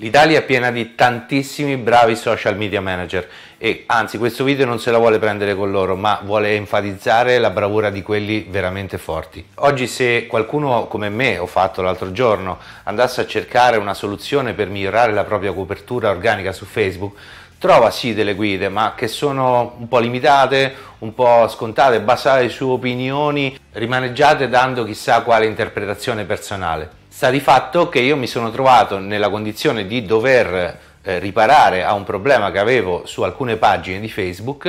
L'Italia è piena di tantissimi bravi social media manager e anzi questo video non se la vuole prendere con loro ma vuole enfatizzare la bravura di quelli veramente forti. Oggi se qualcuno come me ho fatto l'altro giorno andasse a cercare una soluzione per migliorare la propria copertura organica su Facebook trova sì delle guide ma che sono un po' limitate, un po' scontate, basate su opinioni rimaneggiate dando chissà quale interpretazione personale. Sta di fatto che io mi sono trovato nella condizione di dover eh, riparare a un problema che avevo su alcune pagine di Facebook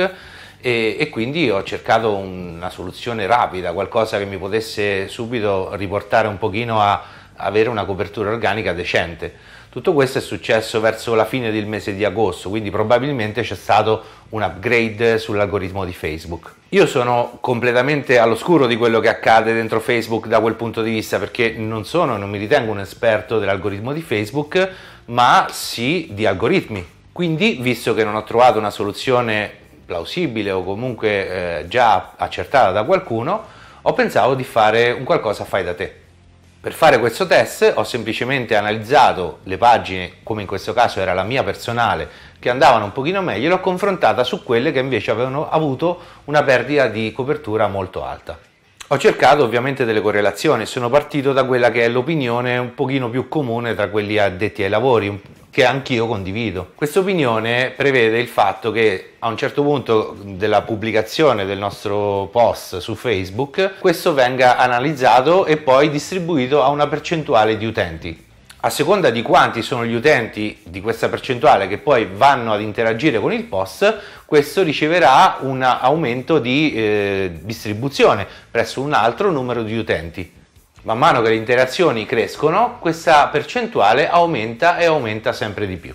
e, e, quindi ho cercato una soluzione rapida, qualcosa che mi potesse subito riportare un pochino a avere una copertura organica decente. Tutto questo è successo verso la fine del mese di agosto, quindi probabilmente c'è stato un upgrade sull'algoritmo di Facebook. Io sono completamente all'oscuro di quello che accade dentro Facebook da quel punto di vista perché non sono e non mi ritengo un esperto dell'algoritmo di Facebook, ma sì di algoritmi. Quindi, visto che non ho trovato una soluzione plausibile o comunque eh, già accertata da qualcuno, ho pensato di fare un qualcosa fai da te. Per fare questo test ho semplicemente analizzato le pagine, come in questo caso era la mia personale, che andavano un pochino meglio e l'ho confrontata su quelle che invece avevano avuto una perdita di copertura molto alta. Ho cercato ovviamente delle correlazioni, sono partito da quella che è l'opinione un pochino più comune tra quelli addetti ai lavori, che anch'io condivido. Questa opinione prevede il fatto che a un certo punto della pubblicazione del nostro post su Facebook questo venga analizzato e poi distribuito a una percentuale di utenti. A seconda di quanti sono gli utenti di questa percentuale che poi vanno ad interagire con il post, questo riceverà un aumento di eh, distribuzione presso un altro numero di utenti. Man mano che le interazioni crescono, questa percentuale aumenta e aumenta sempre di più.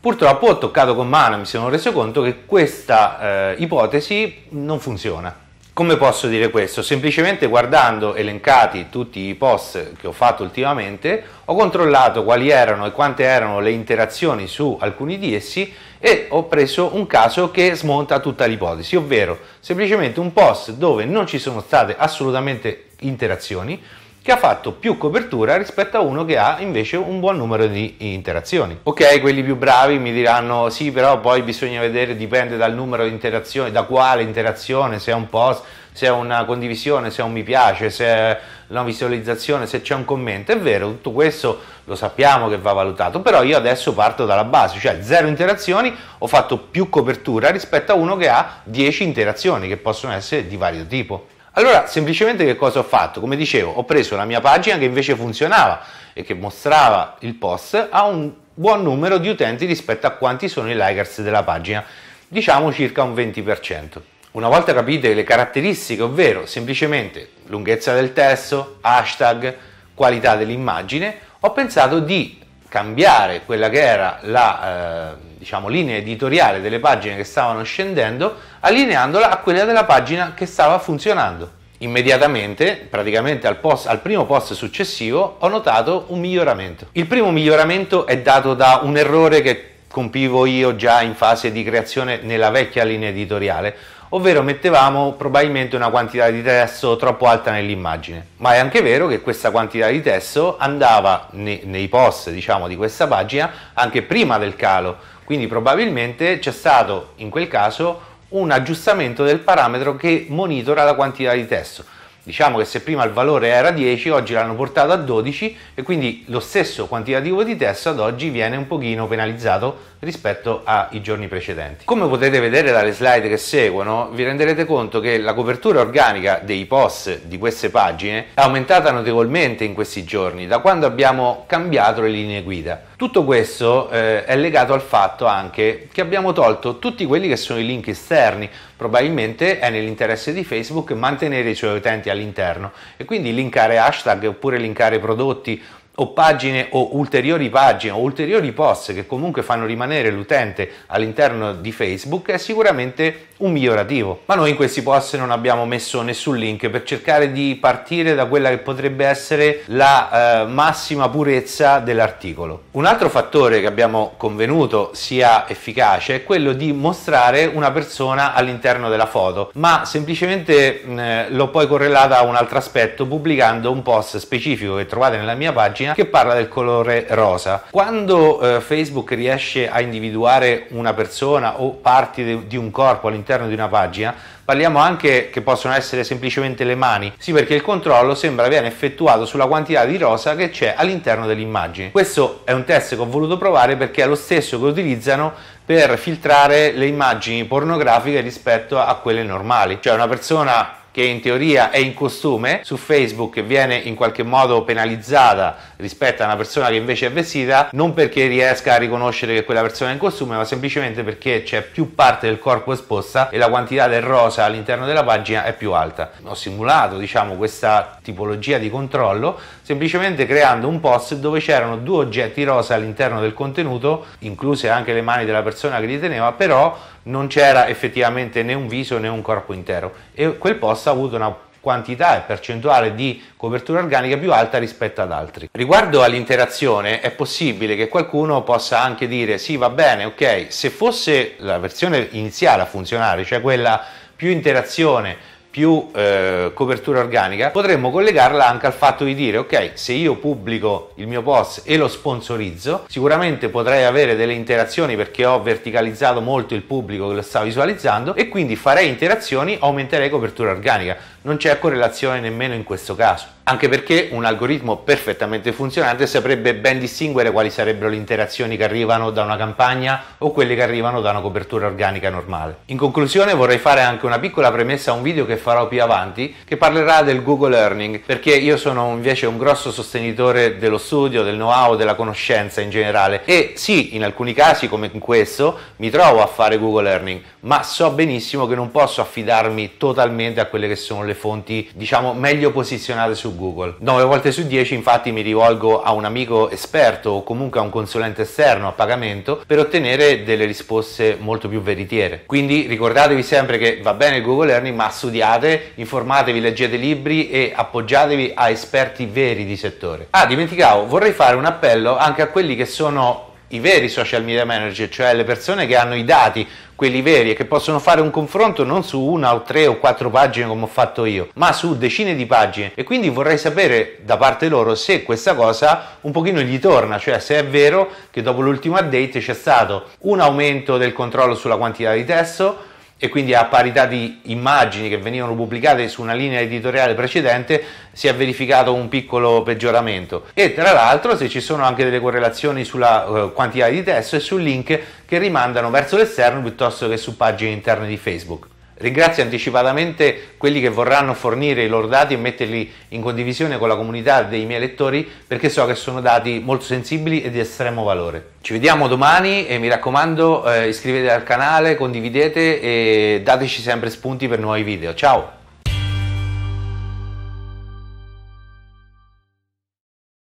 Purtroppo ho toccato con mano e mi sono reso conto che questa eh, ipotesi non funziona. Come posso dire questo? Semplicemente guardando elencati tutti i post che ho fatto ultimamente, ho controllato quali erano e quante erano le interazioni su alcuni di essi e ho preso un caso che smonta tutta l'ipotesi, ovvero semplicemente un post dove non ci sono state assolutamente interazioni, che ha fatto più copertura rispetto a uno che ha invece un buon numero di interazioni. Ok, quelli più bravi mi diranno sì, però poi bisogna vedere, dipende dal numero di interazioni, da quale interazione, se è un post, se è una condivisione, se è un mi piace, se è una visualizzazione, se c'è un commento. È vero, tutto questo lo sappiamo che va valutato, però io adesso parto dalla base, cioè zero interazioni, ho fatto più copertura rispetto a uno che ha 10 interazioni che possono essere di vario tipo. Allora, semplicemente che cosa ho fatto? Come dicevo, ho preso la mia pagina che invece funzionava e che mostrava il post a un buon numero di utenti rispetto a quanti sono i likers della pagina, diciamo circa un 20%. Una volta capite le caratteristiche, ovvero semplicemente lunghezza del testo, hashtag, qualità dell'immagine, ho pensato di cambiare quella che era la eh, diciamo, linea editoriale delle pagine che stavano scendendo, allineandola a quella della pagina che stava funzionando. Immediatamente, praticamente al, post, al primo post successivo, ho notato un miglioramento. Il primo miglioramento è dato da un errore che compivo io già in fase di creazione nella vecchia linea editoriale, ovvero mettevamo probabilmente una quantità di testo troppo alta nell'immagine, ma è anche vero che questa quantità di testo andava nei, nei post diciamo, di questa pagina anche prima del calo, quindi probabilmente c'è stato in quel caso un aggiustamento del parametro che monitora la quantità di testo. Diciamo che se prima il valore era 10, oggi l'hanno portato a 12 e quindi lo stesso quantitativo di testo ad oggi viene un pochino penalizzato rispetto ai giorni precedenti. Come potete vedere dalle slide che seguono, vi renderete conto che la copertura organica dei post di queste pagine è aumentata notevolmente in questi giorni, da quando abbiamo cambiato le linee guida. Tutto questo eh, è legato al fatto anche che abbiamo tolto tutti quelli che sono i link esterni, probabilmente è nell'interesse di Facebook mantenere i suoi utenti all'interno e quindi linkare hashtag oppure linkare prodotti o pagine o ulteriori pagine o ulteriori post che comunque fanno rimanere l'utente all'interno di Facebook è sicuramente un migliorativo. Ma noi in questi post non abbiamo messo nessun link per cercare di partire da quella che potrebbe essere la eh, massima purezza dell'articolo. Un altro fattore che abbiamo convenuto sia efficace è quello di mostrare una persona all'interno della foto, ma semplicemente mh, l'ho poi correlata a un altro aspetto pubblicando un post specifico che trovate nella mia pagina pagina che parla del colore rosa. Quando eh, Facebook riesce a individuare una persona o parti de- di un corpo all'interno di una pagina, parliamo anche che possono essere semplicemente le mani. Sì, perché il controllo sembra viene effettuato sulla quantità di rosa che c'è all'interno dell'immagine. Questo è un test che ho voluto provare perché è lo stesso che utilizzano per filtrare le immagini pornografiche rispetto a quelle normali. Cioè una persona che in teoria è in costume su Facebook viene in qualche modo penalizzata rispetto a una persona che invece è vestita non perché riesca a riconoscere che quella persona è in costume ma semplicemente perché c'è più parte del corpo esposta e la quantità del rosa all'interno della pagina è più alta. Ho simulato diciamo questa tipologia di controllo semplicemente creando un post dove c'erano due oggetti rosa all'interno del contenuto incluse anche le mani della persona che li teneva però non c'era effettivamente né un viso né un corpo intero e quel posto ha avuto una quantità e percentuale di copertura organica più alta rispetto ad altri. Riguardo all'interazione è possibile che qualcuno possa anche dire sì va bene ok se fosse la versione iniziale a funzionare cioè quella più interazione più eh, copertura organica, potremmo collegarla anche al fatto di dire ok, se io pubblico il mio post e lo sponsorizzo, sicuramente potrei avere delle interazioni perché ho verticalizzato molto il pubblico che lo sta visualizzando e quindi farei interazioni, aumenterei copertura organica non c'è correlazione nemmeno in questo caso, anche perché un algoritmo perfettamente funzionante saprebbe ben distinguere quali sarebbero le interazioni che arrivano da una campagna o quelle che arrivano da una copertura organica normale. In conclusione vorrei fare anche una piccola premessa a un video che farò più avanti che parlerà del Google Learning, perché io sono invece un grosso sostenitore dello studio, del know-how, della conoscenza in generale e sì, in alcuni casi come in questo mi trovo a fare Google Learning, ma so benissimo che non posso affidarmi totalmente a quelle che sono le le fonti diciamo meglio posizionate su Google. 9 volte su 10 infatti mi rivolgo a un amico esperto o comunque a un consulente esterno a pagamento per ottenere delle risposte molto più veritiere. Quindi ricordatevi sempre che va bene il Google Learning ma studiate, informatevi, leggete libri e appoggiatevi a esperti veri di settore. Ah, dimenticavo, vorrei fare un appello anche a quelli che sono i veri social media manager, cioè le persone che hanno i dati, quelli veri e che possono fare un confronto non su una o tre o quattro pagine come ho fatto io, ma su decine di pagine e quindi vorrei sapere da parte loro se questa cosa un pochino gli torna, cioè se è vero che dopo l'ultimo update c'è stato un aumento del controllo sulla quantità di testo, e quindi a parità di immagini che venivano pubblicate su una linea editoriale precedente si è verificato un piccolo peggioramento e tra l'altro se ci sono anche delle correlazioni sulla eh, quantità di testo e su link che rimandano verso l'esterno piuttosto che su pagine interne di Facebook. Ringrazio anticipatamente quelli che vorranno fornire i loro dati e metterli in condivisione con la comunità dei miei lettori perché so che sono dati molto sensibili e di estremo valore. Ci vediamo domani e mi raccomando eh, iscrivetevi al canale, condividete e dateci sempre spunti per nuovi video. Ciao!